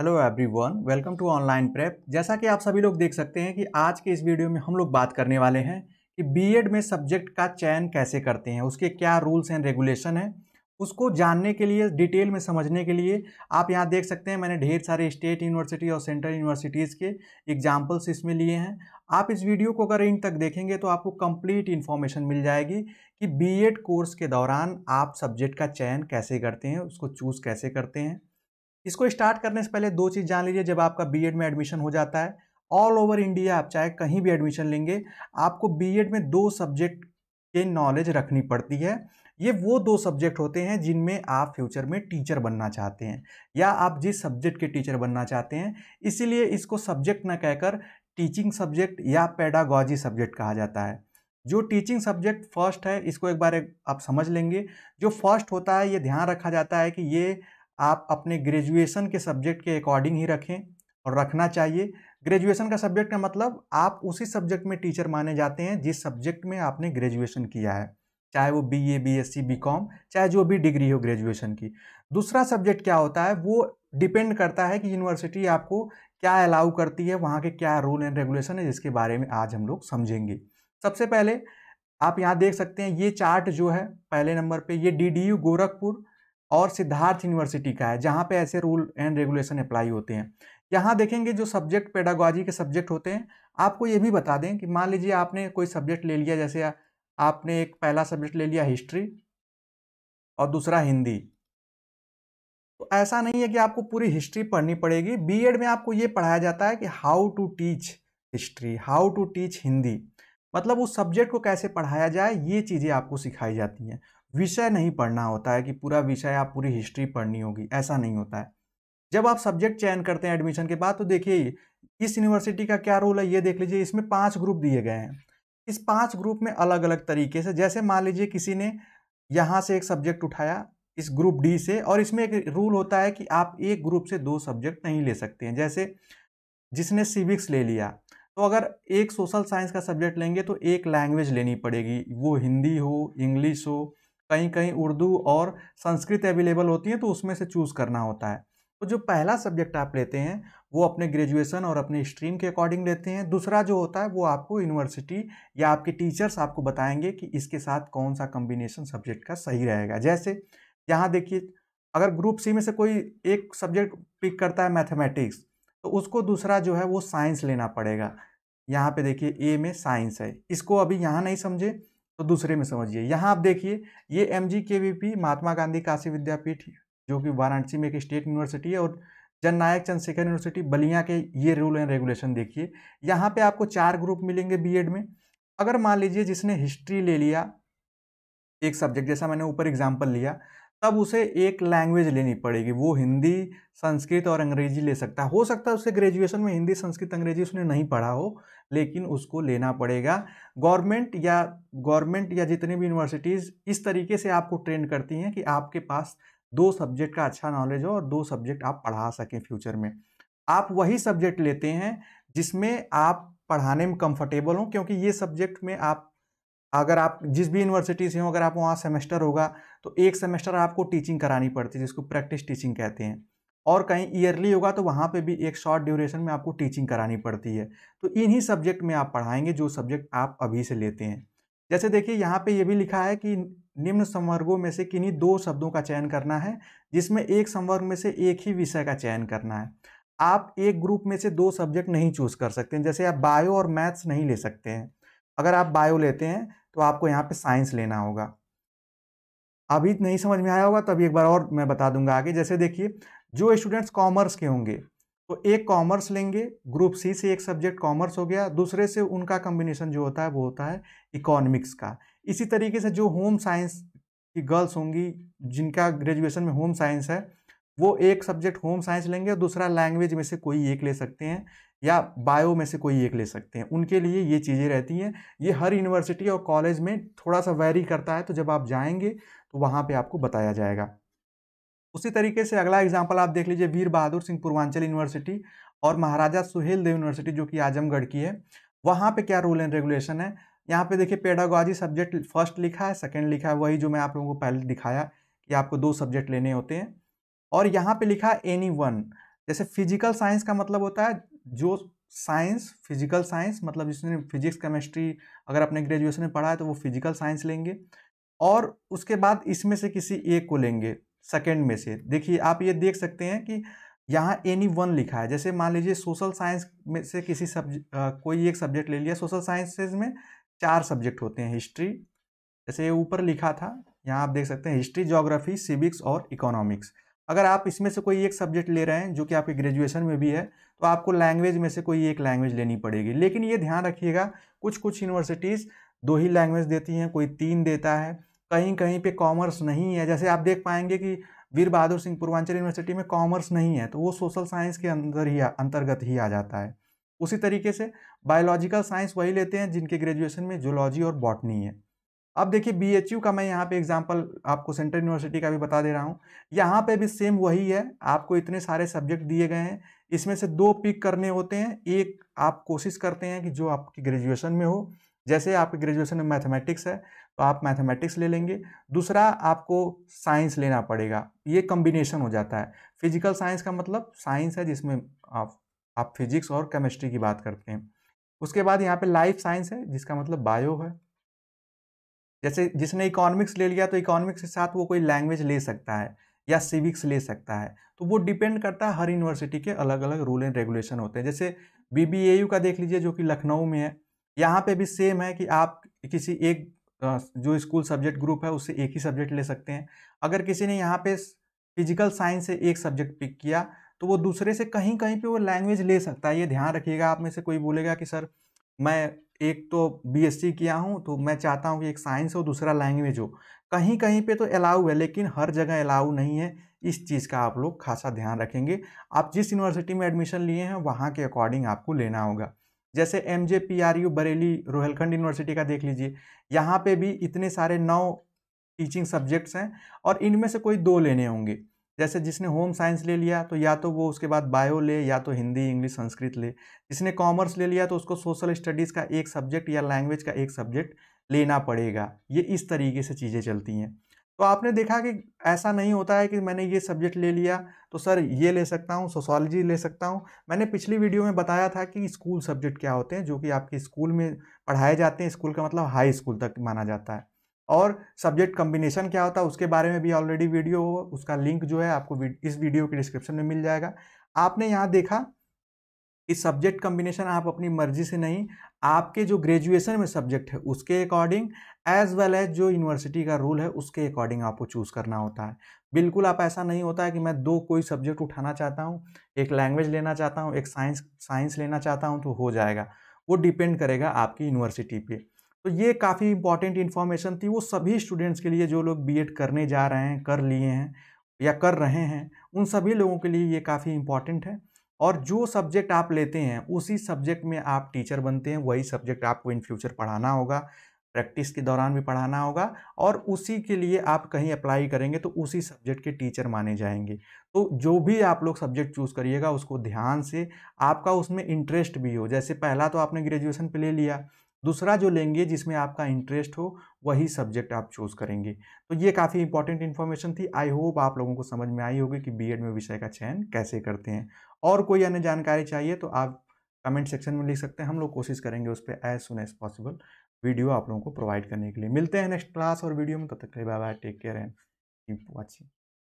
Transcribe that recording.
hello everyone welcome to online prep जैसा कि आप सभी लोग देख सकते हैं कि आज के इस वीडियो में हम लोग बात करने वाले हैं कि बीएड में सब्जेक्ट का चयन कैसे करते हैं उसके क्या रूल्स एंड रेगुलेशन हैं उसको जानने के लिए डिटेल में समझने के लिए आप यहाँ देख सकते हैं मैंने ढेर सारे स्टेट यूनिवर्सिटी और सेंट्रल यूनिवर्सिटीज़ के एग्जाम्पल्स इसमें लिए हैं आप इस वीडियो को अगर इन तक देखेंगे तो आपको कंप्लीट इन्फॉर्मेशन मिल जाएगी कि बीएड कोर्स के दौरान आप सब्जेक्ट का चयन कैसे करते हैं उसको चूज़ कैसे करते हैं इसको स्टार्ट करने से पहले दो चीज़ जान लीजिए जब आपका बीएड में एडमिशन हो जाता है ऑल ओवर इंडिया आप चाहे कहीं भी एडमिशन लेंगे आपको बीएड में दो सब्जेक्ट के नॉलेज रखनी पड़ती है ये वो दो सब्जेक्ट होते हैं जिनमें आप फ्यूचर में टीचर बनना चाहते हैं या आप जिस सब्जेक्ट के टीचर बनना चाहते हैं इसीलिए इसको सब्जेक्ट ना कहकर टीचिंग सब्जेक्ट या पेडागॉजी सब्जेक्ट कहा जाता है जो टीचिंग सब्जेक्ट फर्स्ट है इसको एक बार एक आप समझ लेंगे जो फर्स्ट होता है ये ध्यान रखा जाता है कि ये आप अपने ग्रेजुएशन के सब्जेक्ट के अकॉर्डिंग ही रखें और रखना चाहिए ग्रेजुएशन का सब्जेक्ट का मतलब आप उसी सब्जेक्ट में टीचर माने जाते हैं जिस सब्जेक्ट में आपने ग्रेजुएशन किया है चाहे वो B A B S C B com चाहे जो भी डिग्री हो ग्रेजुएशन की दूसरा सब्जेक्ट क्या होता है वो डिपेंड करता है कि यूनिवर्सिटी आपको क्या अलाउ करती है वहाँ के क्या रूल एंड रेगुलेशन है जिसके बारे में आज हम लोग समझेंगे सबसे पहले आप यहाँ देख सकते हैं ये चार्ट जो है पहले नंबर पे ये डी डी यू गोरखपुर और सिद्धार्थ यूनिवर्सिटी का है जहाँ पे ऐसे रूल एंड रेगुलेशन अप्लाई होते हैं यहाँ देखेंगे जो सब्जेक्ट पेडागोजी के सब्जेक्ट होते हैं आपको ये भी बता दें कि मान लीजिए आपने कोई सब्जेक्ट ले लिया जैसे आपने एक पहला सब्जेक्ट ले लिया हिस्ट्री और दूसरा हिंदी तो ऐसा नहीं है कि आपको पूरी हिस्ट्री पढ़नी पड़ेगी बी में आपको ये पढ़ाया जाता है कि how to teach history how to teach Hindi मतलब उस सब्जेक्ट को कैसे पढ़ाया जाए ये चीज़ें आपको सिखाई जाती हैं विषय नहीं पढ़ना होता है कि पूरा विषय आप पूरी हिस्ट्री पढ़नी होगी ऐसा नहीं होता है जब आप सब्जेक्ट चयन करते हैं एडमिशन के बाद तो देखिए इस यूनिवर्सिटी का क्या रोल है ये देख लीजिए इसमें पाँच ग्रुप दिए गए हैं इस पाँच ग्रुप में अलग अलग तरीके से जैसे मान लीजिए किसी ने यहाँ से एक सब्जेक्ट उठाया इस ग्रुप डी से और इसमें एक रूल होता है कि आप एक ग्रुप से दो सब्जेक्ट नहीं ले सकते हैं जैसे जिसने सिविक्स ले लिया तो अगर एक सोशल साइंस का सब्जेक्ट लेंगे तो एक लैंग्वेज लेनी पड़ेगी वो हिंदी हो इंग्लिश हो कहीं कहीं उर्दू और संस्कृत अवेलेबल होती हैं तो उसमें से चूज़ करना होता है तो जो पहला सब्जेक्ट आप लेते हैं वो अपने ग्रेजुएशन और अपने स्ट्रीम के अकॉर्डिंग लेते हैं दूसरा जो होता है वो आपको यूनिवर्सिटी या आपके टीचर्स आपको बताएंगे कि इसके साथ कौन सा कम्बिनेशन सब्जेक्ट का सही रहेगा जैसे यहाँ देखिए अगर ग्रुप सी में से कोई एक सब्जेक्ट पिक करता है मैथमेटिक्स तो उसको दूसरा जो है वो साइंस लेना पड़ेगा यहाँ पे देखिए ए में साइंस है इसको अभी यहाँ नहीं समझे तो दूसरे में समझिए यहाँ आप देखिए ये M G K V P Mahatma Gandhi Kashi Vidyapith जो कि वाराणसी में एक स्टेट यूनिवर्सिटी है और जन नायक चंद्रशेखर यूनिवर्सिटी बलिया के ये रूल एंड रेगुलेशन देखिए यहाँ पे आपको चार ग्रुप मिलेंगे बीएड में अगर मान लीजिए जिसने हिस्ट्री ले लिया एक सब्जेक्ट जैसा मैंने ऊपर एग्जाम्पल लिया तब उसे एक लैंग्वेज लेनी पड़ेगी वो हिंदी संस्कृत और अंग्रेजी ले सकता है हो सकता है उसे ग्रेजुएशन में हिंदी संस्कृत अंग्रेजी उसने नहीं पढ़ा हो लेकिन उसको लेना पड़ेगा गवर्नमेंट या गवर्नमेंट या जितनी भी यूनिवर्सिटीज़ इस तरीके से आपको ट्रेन करती हैं कि आपके पास दो सब्जेक्ट का अच्छा नॉलेज हो और दो सब्जेक्ट आप पढ़ा सकें फ्यूचर में आप वही सब्जेक्ट लेते हैं जिसमें आप पढ़ाने में कंफर्टेबल हों क्योंकि ये सब्जेक्ट में आप अगर आप जिस भी यूनिवर्सिटी से हो अगर आप वहाँ सेमेस्टर होगा तो एक सेमेस्टर आपको टीचिंग करानी पड़ती है जिसको प्रैक्टिस टीचिंग कहते हैं और कहीं ईयरली होगा तो वहाँ पे भी एक शॉर्ट ड्यूरेशन में आपको टीचिंग करानी पड़ती है तो इन्हीं सब्जेक्ट में आप पढ़ाएंगे जो सब्जेक्ट आप अभी से लेते हैं जैसे देखिए यहाँ पे ये भी लिखा है कि निम्न संवर्गों में से किन्हीं दो शब्दों का चयन करना है जिसमें एक संवर्ग में से एक ही विषय का चयन करना है आप एक ग्रुप में से दो सब्जेक्ट नहीं चूज़ कर सकते हैं जैसे आप बायो और मैथ्स नहीं ले सकते हैं अगर आप बायो लेते हैं तो आपको यहाँ पे साइंस लेना होगा अभी नहीं समझ में आया होगा तो अभी एक बार और मैं बता दूंगा आगे जैसे देखिए जो स्टूडेंट्स कॉमर्स के होंगे तो एक कॉमर्स लेंगे ग्रुप सी से एक सब्जेक्ट कॉमर्स हो गया दूसरे से उनका कॉम्बिनेशन जो होता है वो होता है इकोनॉमिक्स का इसी तरीके से जो होम साइंस की गर्ल्स होंगी जिनका ग्रेजुएशन में होम साइंस है वो एक सब्जेक्ट होम साइंस लेंगे और दूसरा लैंग्वेज में से कोई एक ले सकते हैं या बायो में से कोई एक ले सकते हैं उनके लिए ये चीज़ें रहती हैं ये हर यूनिवर्सिटी और कॉलेज में थोड़ा सा वैरी करता है तो जब आप जाएंगे तो वहाँ पे आपको बताया जाएगा उसी तरीके से अगला एग्जाम्पल आप देख लीजिए वीर बहादुर सिंह पूर्वांचल यूनिवर्सिटी और महाराजा सुहेल देव यूनिवर्सिटी जो कि आजमगढ़ की है वहाँ पर क्या रूल एंड रेगुलेशन है यहाँ पर देखिए पेडागोजी सब्जेक्ट फर्स्ट लिखा है सेकेंड लिखा है वही जो मैं आप लोगों को पहले दिखाया कि आपको दो सब्जेक्ट लेने होते हैं और यहाँ पर लिखा है एनी वन जैसे फिजिकल साइंस का मतलब होता है जो साइंस फिजिकल साइंस मतलब जिसने फिजिक्स केमिस्ट्री अगर अपने ग्रेजुएशन में पढ़ा है तो वो फिजिकल साइंस लेंगे और उसके बाद इसमें से किसी एक को लेंगे सेकेंड में से देखिए आप ये देख सकते हैं कि यहाँ एनी वन लिखा है जैसे मान लीजिए सोशल साइंस में से किसी सब्ज कोई एक सब्जेक्ट ले लिया सोशल साइंसेज में चार सब्जेक्ट होते हैं हिस्ट्री जैसे ये ऊपर लिखा था यहाँ आप देख सकते हैं हिस्ट्री जोग्राफी सिविक्स और इकोनॉमिक्स अगर आप इसमें से कोई एक सब्जेक्ट ले रहे हैं जो कि आपके ग्रेजुएशन में भी है तो आपको लैंग्वेज में से कोई एक लैंग्वेज लेनी पड़ेगी लेकिन ये ध्यान रखिएगा कुछ कुछ यूनिवर्सिटीज़ दो ही लैंग्वेज देती हैं कोई तीन देता है कहीं कहीं पे कॉमर्स नहीं है जैसे आप देख पाएंगे कि वीर बहादुर सिंह पूर्वांचल यूनिवर्सिटी में कॉमर्स नहीं है तो वो सोशल साइंस के अंदर ही अंतर्गत ही आ जाता है उसी तरीके से बायोलॉजिकल साइंस वही लेते हैं जिनके ग्रेजुएशन में जूलॉजी और बॉटनी है अब देखिए बी का मैं यहाँ पे एग्जांपल आपको सेंट्रल यूनिवर्सिटी का भी बता दे रहा हूँ यहाँ पे भी सेम वही है आपको इतने सारे सब्जेक्ट दिए गए हैं इसमें से दो पिक करने होते हैं एक आप कोशिश करते हैं कि जो आपकी ग्रेजुएशन में हो जैसे आपके ग्रेजुएशन में मैथमेटिक्स है तो आप मैथमेटिक्स ले लेंगे दूसरा आपको साइंस लेना पड़ेगा ये कम्बिनेशन हो जाता है फिजिकल साइंस का मतलब साइंस है जिसमें आप आप फिजिक्स और केमिस्ट्री की बात करते हैं उसके बाद यहाँ पे लाइफ साइंस है जिसका मतलब बायो है जैसे जिसने इकोनॉमिक्स ले लिया तो इकोनॉमिक्स के साथ वो कोई लैंग्वेज ले सकता है या सिविक्स ले सकता है तो वो डिपेंड करता है हर यूनिवर्सिटी के अलग अलग रूल एंड रेगुलेशन होते हैं जैसे बी का देख लीजिए जो कि लखनऊ में है यहाँ पर भी सेम है कि आप किसी एक जो स्कूल सब्जेक्ट ग्रुप है उससे एक ही सब्जेक्ट ले सकते हैं अगर किसी ने यहाँ पे फिजिकल साइंस से एक सब्जेक्ट पिक किया तो वो दूसरे से कहीं कहीं पे वो लैंग्वेज ले सकता है ये ध्यान रखिएगा आप में से कोई बोलेगा कि सर मैं एक तो बीएससी किया हूँ तो मैं चाहता हूँ कि एक साइंस हो दूसरा लैंग्वेज हो कहीं कहीं पे तो अलाउ है लेकिन हर जगह अलाउ नहीं है इस चीज़ का आप लोग खासा ध्यान रखेंगे आप जिस यूनिवर्सिटी में एडमिशन लिए हैं वहाँ के अकॉर्डिंग आपको लेना होगा जैसे M J P R U Bareilly Rohilkhand university का देख लीजिए यहाँ पर भी इतने सारे नौ टीचिंग सब्जेक्ट्स हैं और इनमें से कोई दो लेने होंगे जैसे जिसने होम साइंस ले लिया तो या तो वो उसके बाद बायो ले या तो हिंदी इंग्लिश संस्कृत ले जिसने कॉमर्स ले लिया तो उसको सोशल स्टडीज़ का एक सब्जेक्ट या लैंग्वेज का एक सब्जेक्ट लेना पड़ेगा ये इस तरीके से चीज़ें चलती हैं तो आपने देखा कि ऐसा नहीं होता है कि मैंने ये सब्जेक्ट ले लिया तो सर ये ले सकता हूँ सोशोलॉजी ले सकता हूँ मैंने पिछली वीडियो में बताया था कि स्कूल सब्जेक्ट क्या होते हैं जो कि आपके स्कूल में पढ़ाए जाते हैं स्कूल का मतलब हाई स्कूल तक माना जाता है और सब्जेक्ट कम्बिनेशन क्या होता है उसके बारे में भी ऑलरेडी वीडियो हो उसका लिंक जो है आपको इस वीडियो के डिस्क्रिप्शन में मिल जाएगा आपने यहाँ देखा कि सब्जेक्ट कम्बिनेशन आप अपनी मर्जी से नहीं आपके जो ग्रेजुएशन में सब्जेक्ट है उसके अकॉर्डिंग एज वेल एज जो यूनिवर्सिटी का रूल है उसके अकॉर्डिंग आपको चूज़ करना होता है बिल्कुल आप ऐसा नहीं होता है कि मैं दो कोई सब्जेक्ट उठाना चाहता हूँ एक लैंग्वेज लेना चाहता हूँ एक साइंस साइंस लेना चाहता हूँ तो हो जाएगा वो डिपेंड करेगा आपकी यूनिवर्सिटी पर तो ये काफ़ी इंपॉर्टेंट इन्फॉर्मेशन थी वो सभी स्टूडेंट्स के लिए जो लोग बी करने जा रहे हैं कर लिए हैं या कर रहे हैं उन सभी लोगों के लिए ये काफ़ी इंपॉर्टेंट है और जो सब्जेक्ट आप लेते हैं उसी सब्जेक्ट में आप टीचर बनते हैं वही सब्जेक्ट आपको इन फ्यूचर पढ़ाना होगा प्रैक्टिस के दौरान भी पढ़ाना होगा और उसी के लिए आप कहीं अप्लाई करेंगे तो उसी सब्जेक्ट के टीचर माने जाएंगे तो जो भी आप लोग सब्जेक्ट चूज़ करिएगा उसको ध्यान से आपका उसमें इंटरेस्ट भी हो जैसे पहला तो आपने ग्रेजुएशन पर ले लिया दूसरा जो लेंगे जिसमें आपका इंटरेस्ट हो वही सब्जेक्ट आप चूज़ करेंगे तो ये काफ़ी इंपॉर्टेंट इन्फॉर्मेशन थी आई होप आप लोगों को समझ में आई होगी कि बीएड में विषय का चयन कैसे करते हैं और कोई अन्य जानकारी चाहिए तो आप कमेंट सेक्शन में लिख सकते हैं हम लोग कोशिश करेंगे उस पर as soon as possible video आप लोगों को प्रोवाइड करने के लिए मिलते हैं नेक्स्ट क्लास और वीडियो में तब तो तक के bye bye take care and keep watching